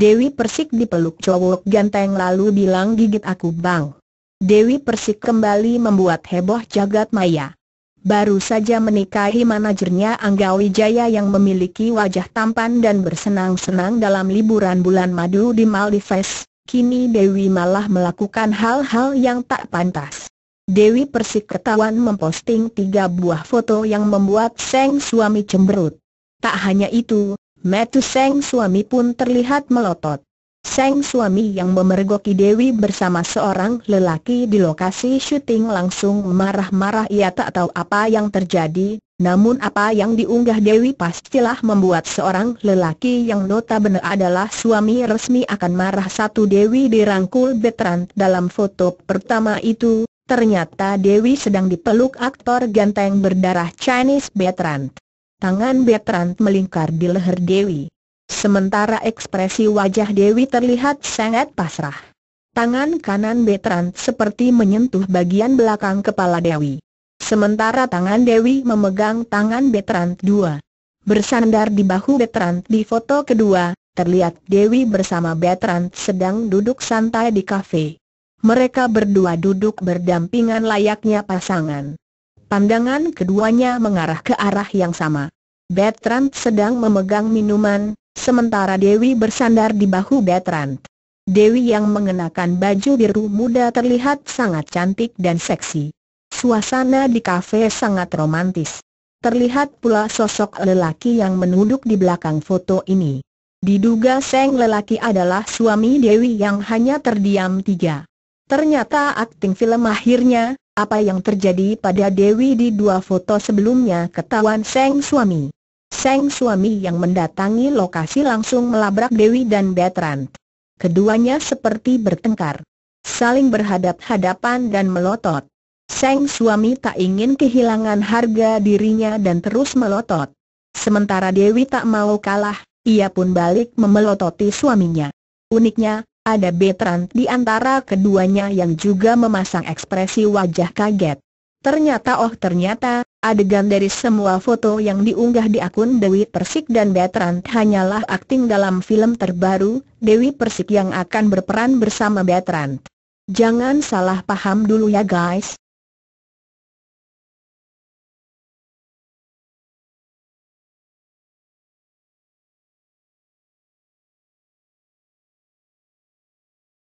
Dewi Persik dipeluk cowok ganteng lalu bilang gigit aku bang. Dewi Persik kembali membuat heboh jagat maya. Baru saja menikahi manajernya Angga Wijaya yang memiliki wajah tampan dan bersenang-senang dalam liburan bulan madu di Maldives, kini Dewi malah melakukan hal-hal yang tak pantas. Dewi Persik ketahuan memposting tiga buah foto yang membuat sang suami cemberut. Tak hanya itu, Metu Seng suami pun terlihat melotot. Seng suami yang memergoki Dewi bersama seorang lelaki di lokasi syuting langsung marah-marah ia tak tahu apa yang terjadi, namun apa yang diunggah Dewi pastilah membuat seorang lelaki yang notabene adalah suami resmi akan marah satu Dewi dirangkul Betrand dalam foto pertama itu, ternyata Dewi sedang dipeluk aktor ganteng berdarah Chinese Betrand. Tangan Betrand melingkar di leher Dewi. Sementara ekspresi wajah Dewi terlihat sangat pasrah. Tangan kanan Betrand seperti menyentuh bagian belakang kepala Dewi. Sementara tangan Dewi memegang tangan Betrand dua. Bersandar di bahu Betrand di foto kedua, terlihat Dewi bersama Betrand sedang duduk santai di kafe. Mereka berdua duduk berdampingan layaknya pasangan. Pandangan keduanya mengarah ke arah yang sama. Bertrand sedang memegang minuman, sementara Dewi bersandar di bahu Bertrand. Dewi yang mengenakan baju biru muda terlihat sangat cantik dan seksi. Suasana di kafe sangat romantis. Terlihat pula sosok lelaki yang menunduk di belakang foto ini. Diduga Seng lelaki adalah suami Dewi yang hanya terdiam tiga. Ternyata akting film akhirnya, apa yang terjadi pada Dewi di dua foto sebelumnya ketahuan Seng Suami. Seng Suami yang mendatangi lokasi langsung melabrak Dewi dan Betrand. Keduanya seperti bertengkar. Saling berhadap-hadapan dan melotot. Seng Suami tak ingin kehilangan harga dirinya dan terus melotot. Sementara Dewi tak mau kalah, ia pun balik memelototi suaminya. Uniknya, ada Betrand di antara keduanya yang juga memasang ekspresi wajah kaget. Ternyata oh ternyata, adegan dari semua foto yang diunggah di akun Dewi Persik dan Betrand hanyalah akting dalam film terbaru, Dewi Persik yang akan berperan bersama Betrand. Jangan salah paham dulu ya guys,